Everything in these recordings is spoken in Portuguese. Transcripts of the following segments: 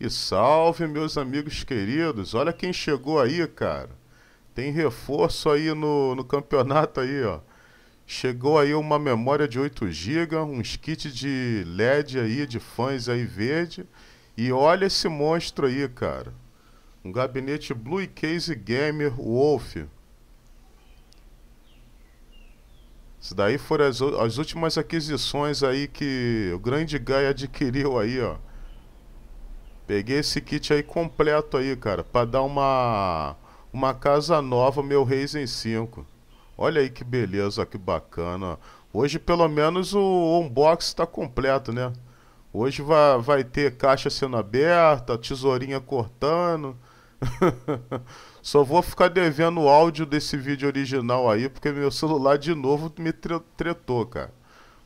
E salve, meus amigos queridos. Olha quem chegou aí, cara. Tem reforço aí no, no campeonato aí, ó. Chegou aí uma memória de 8 GB, uns kits de LED aí, de fãs aí verde. E olha esse monstro aí, cara. Um gabinete Blue Case Gamer Wolf. Isso daí foram as, as últimas aquisições aí que o grande Gaia adquiriu aí, ó. Peguei esse kit aí completo aí, cara, para dar uma uma casa nova meu Ryzen 5. Olha aí que beleza, que bacana. Hoje pelo menos o unbox está completo, né? Hoje vai, vai ter caixa sendo aberta, tesourinha cortando. Só vou ficar devendo o áudio desse vídeo original aí, porque meu celular de novo me tretou, cara.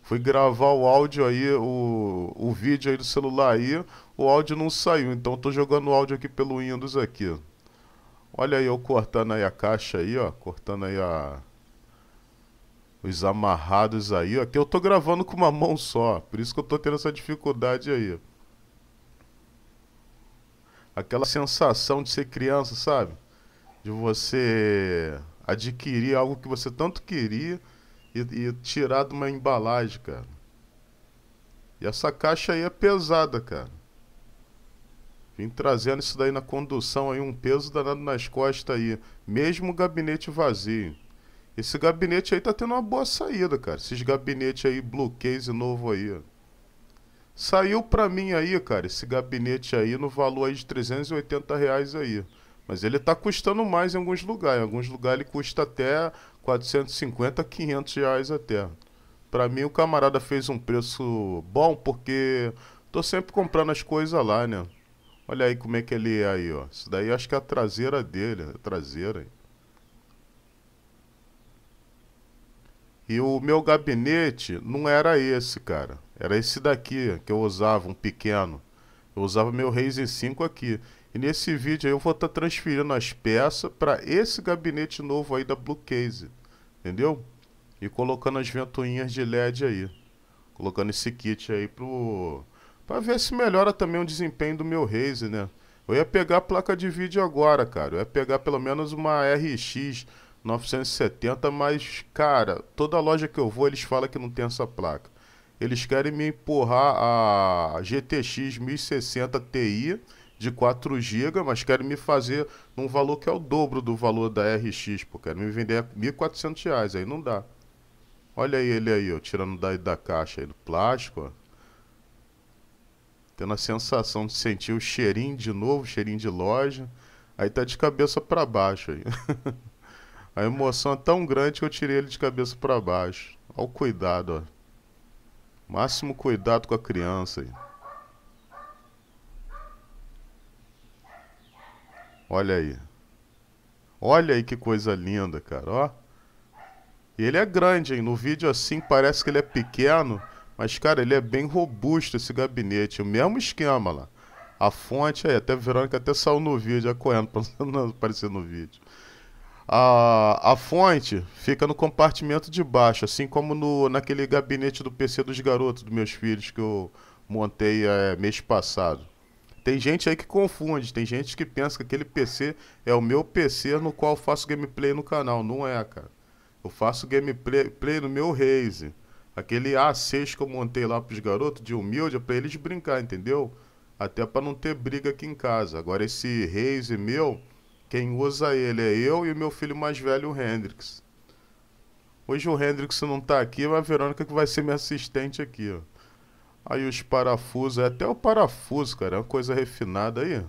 Fui gravar o áudio aí, o, o vídeo aí do celular aí, o áudio não saiu, então estou jogando o áudio aqui pelo Windows aqui. Olha aí eu cortando aí a caixa aí, ó, cortando aí a os amarrados aí, ó, que eu estou gravando com uma mão só, por isso que eu estou tendo essa dificuldade aí. Aquela sensação de ser criança, sabe? De você adquirir algo que você tanto queria e, e tirar de uma embalagem, cara. E essa caixa aí é pesada, cara. Vim trazendo isso daí na condução aí, um peso danado nas costas aí. Mesmo gabinete vazio. Esse gabinete aí tá tendo uma boa saída, cara. Esses gabinetes aí, blue case novo aí, Saiu pra mim aí, cara, esse gabinete aí no valor aí de 380 reais aí. Mas ele tá custando mais em alguns lugares. Em alguns lugares ele custa até 450, 500 reais até. Para mim, o camarada fez um preço bom, porque tô sempre comprando as coisas lá, né? Olha aí como é que ele é aí, ó. Isso daí acho que é a traseira dele, a traseira. E o meu gabinete não era esse, cara. Era esse daqui que eu usava, um pequeno. Eu usava meu Ryzen 5 aqui. E nesse vídeo eu vou estar tá transferindo as peças para esse gabinete novo aí da Blue Case. Entendeu? E colocando as ventoinhas de LED aí. Colocando esse kit aí pro... Pra ver se melhora também o desempenho do meu Razer, né? Eu ia pegar a placa de vídeo agora, cara. Eu ia pegar pelo menos uma RX 970, mas, cara, toda loja que eu vou, eles falam que não tem essa placa. Eles querem me empurrar a GTX 1060 Ti de 4 GB, mas querem me fazer num valor que é o dobro do valor da RX, pô. Querem me vender a 1.400 reais, aí não dá. Olha aí ele aí, ó, tirando da, da caixa aí do plástico, ó. Tendo a sensação de sentir o cheirinho de novo, cheirinho de loja. Aí tá de cabeça para baixo aí. a emoção é tão grande que eu tirei ele de cabeça para baixo. Olha o cuidado, ó. Máximo cuidado com a criança aí. Olha aí. Olha aí que coisa linda, cara, ó. E ele é grande, hein? No vídeo assim parece que ele é pequeno, mas cara, ele é bem robusto esse gabinete, o mesmo esquema lá. A fonte aí, até Verônica até saiu no vídeo, a correndo não aparecer no vídeo. A, a fonte fica no compartimento de baixo, assim como no, naquele gabinete do PC dos garotos, dos meus filhos, que eu montei é, mês passado. Tem gente aí que confunde, tem gente que pensa que aquele PC é o meu PC no qual eu faço gameplay no canal. Não é, cara. Eu faço gameplay no meu Raze. Aquele A6 que eu montei lá pros garotos de humilde é pra eles brincar, entendeu? Até para não ter briga aqui em casa. Agora esse Raze meu, quem usa ele é eu e o meu filho mais velho, o Hendrix. Hoje o Hendrix não tá aqui, mas a Verônica que vai ser minha assistente aqui, ó. Aí os parafusos, é até o parafuso, cara, é uma coisa refinada aí.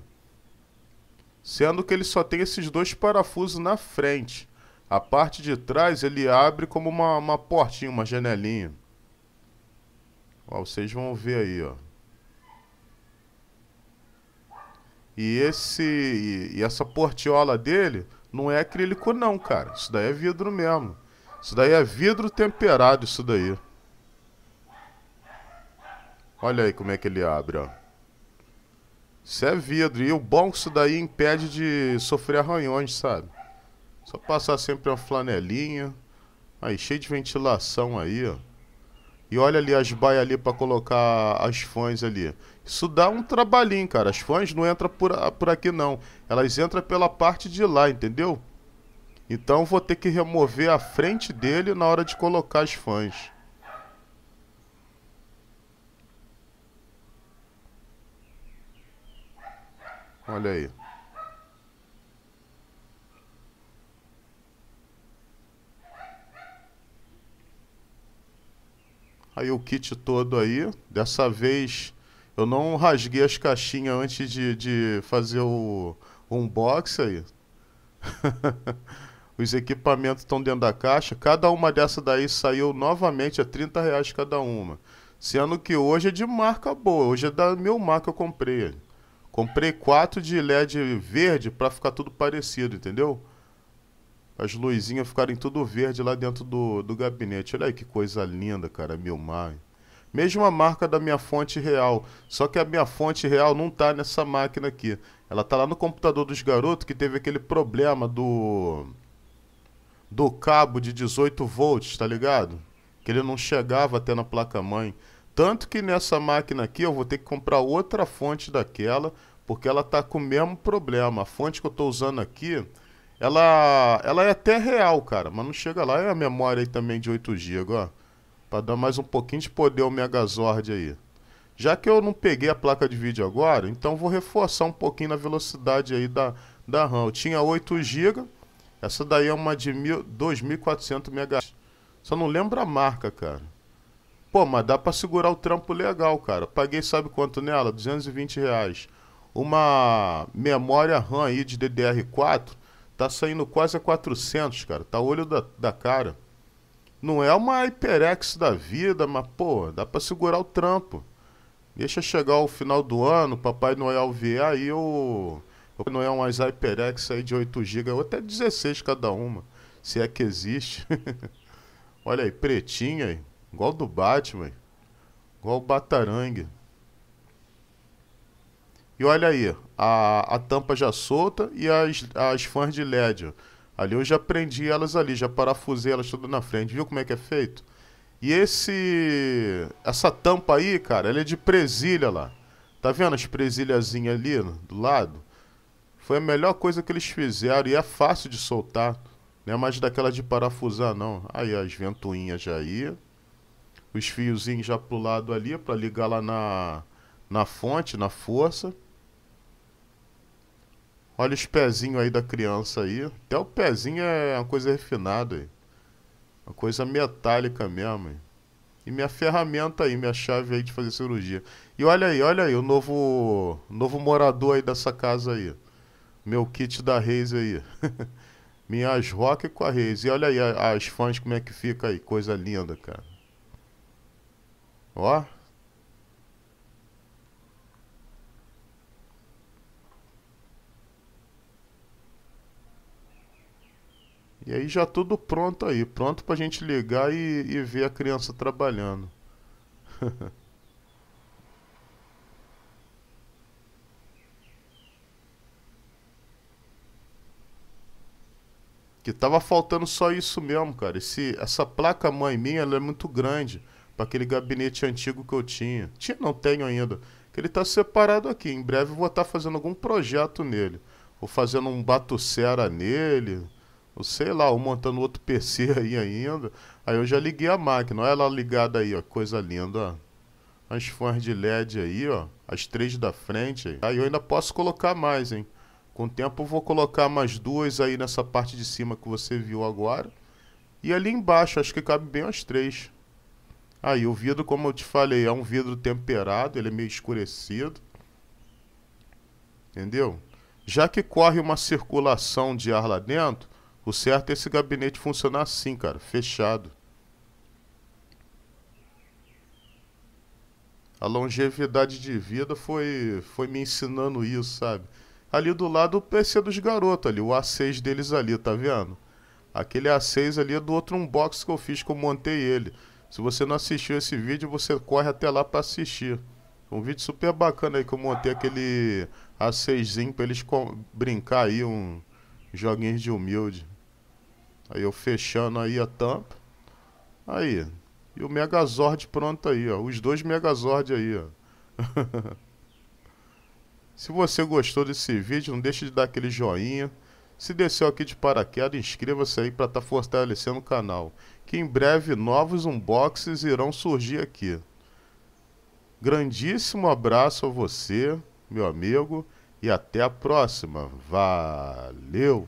Sendo que ele só tem esses dois parafusos na frente. A parte de trás ele abre como uma, uma portinha, uma janelinha. Ó, vocês vão ver aí, ó. E esse e, e essa portiola dele não é acrílico não, cara. Isso daí é vidro mesmo. Isso daí é vidro temperado, isso daí. Olha aí como é que ele abre, ó. Isso é vidro. E o bom que isso daí impede de sofrer arranhões, sabe? Só passar sempre uma flanelinha. Aí, cheio de ventilação aí, ó. E olha ali as baias ali para colocar as fãs ali. Isso dá um trabalhinho, cara. As fãs não entram por, por aqui, não. Elas entram pela parte de lá, entendeu? Então vou ter que remover a frente dele na hora de colocar as fãs. Olha aí. Aí o kit todo aí. Dessa vez eu não rasguei as caixinhas antes de, de fazer o unboxing aí. Os equipamentos estão dentro da caixa. Cada uma dessa daí saiu novamente é a 30 reais cada uma. Sendo que hoje é de marca boa. Hoje é da marca que eu comprei. Comprei quatro de LED verde para ficar tudo parecido, entendeu? As luzinhas ficarem tudo verde lá dentro do, do gabinete. Olha aí que coisa linda, cara, mar. Mesma marca da minha fonte real, só que a minha fonte real não tá nessa máquina aqui. Ela tá lá no computador dos garotos que teve aquele problema do do cabo de 18 volts, tá ligado? Que ele não chegava até na placa mãe. Tanto que nessa máquina aqui eu vou ter que comprar outra fonte daquela, porque ela está com o mesmo problema. A fonte que eu estou usando aqui, ela, ela é até real, cara, mas não chega lá. É a memória aí também de 8 GB, ó. Para dar mais um pouquinho de poder ao Megazord aí. Já que eu não peguei a placa de vídeo agora, então vou reforçar um pouquinho na velocidade aí da, da RAM. Eu tinha 8 GB, essa daí é uma de mil, 2400 MHz. Só não lembro a marca, cara. Pô, mas dá pra segurar o trampo legal, cara. Paguei sabe quanto nela? 220 reais. Uma memória RAM aí de DDR4 tá saindo quase a 400, cara. Tá olho da, da cara. Não é uma HyperX da vida, mas, pô, dá pra segurar o trampo. Deixa chegar o final do ano, Papai Noel vier aí o Papai é umas HyperX aí de 8 GB, ou até 16 cada uma, se é que existe. Olha aí, pretinha aí. Igual do Batman. Igual o Batarangue. E olha aí, a, a tampa já solta e as, as fãs de LED. Ali eu já prendi elas ali, já parafusei elas tudo na frente. Viu como é que é feito? E esse essa tampa aí, cara, ela é de presilha lá. Tá vendo as presilhazinhas ali do lado? Foi a melhor coisa que eles fizeram e é fácil de soltar. Não é mais daquela de parafusar, não. Aí as ventoinhas já aí os fiozinhos já pro lado ali é para ligar lá na, na fonte, na força. Olha os pezinhos aí da criança aí. Até o pezinho é uma coisa refinada aí. Uma coisa metálica mesmo. Aí. E minha ferramenta aí, minha chave aí de fazer cirurgia. E olha aí, olha aí, o novo, novo morador aí dessa casa aí. Meu kit da Reis aí. Minhas rock com a Reis. E olha aí as fãs como é que fica aí. Coisa linda, cara. Ó. E aí já tudo pronto aí, pronto pra gente ligar e, e ver a criança trabalhando. que tava faltando só isso mesmo, cara. Esse, essa placa mãe minha, ela é muito grande para aquele gabinete antigo que eu tinha. Tinha, não tenho ainda. Que ele está separado aqui. Em breve vou estar tá fazendo algum projeto nele. Ou fazendo um batucera nele. Ou sei lá, ou montando outro PC aí ainda. Aí eu já liguei a máquina. Olha ela ligada aí, ó. Coisa linda, ó. As fãs de LED aí, ó. As três da frente. Aí eu ainda posso colocar mais, hein. Com o tempo eu vou colocar mais duas aí nessa parte de cima que você viu agora. E ali embaixo, acho que cabe bem as três. Aí ah, o vidro, como eu te falei, é um vidro temperado, ele é meio escurecido. Entendeu? Já que corre uma circulação de ar lá dentro, o certo é esse gabinete funcionar assim, cara, fechado. A longevidade de vida foi, foi me ensinando isso, sabe? Ali do lado o PC dos garotos ali, o A6 deles ali, tá vendo? Aquele A6 ali é do outro unboxing que eu fiz, que eu montei ele. Se você não assistiu esse vídeo, você corre até lá para assistir. Um vídeo super bacana aí que eu montei aquele a 6 eles brincar aí, um joguinho de humilde. Aí eu fechando aí a tampa. Aí. E o Megazord pronto aí, ó. Os dois Megazord aí, ó. Se você gostou desse vídeo, não deixe de dar aquele joinha. Se desceu aqui de paraquedas, inscreva-se aí para estar tá fortalecendo o canal, que em breve novos unboxings irão surgir aqui. Grandíssimo abraço a você, meu amigo, e até a próxima. Valeu!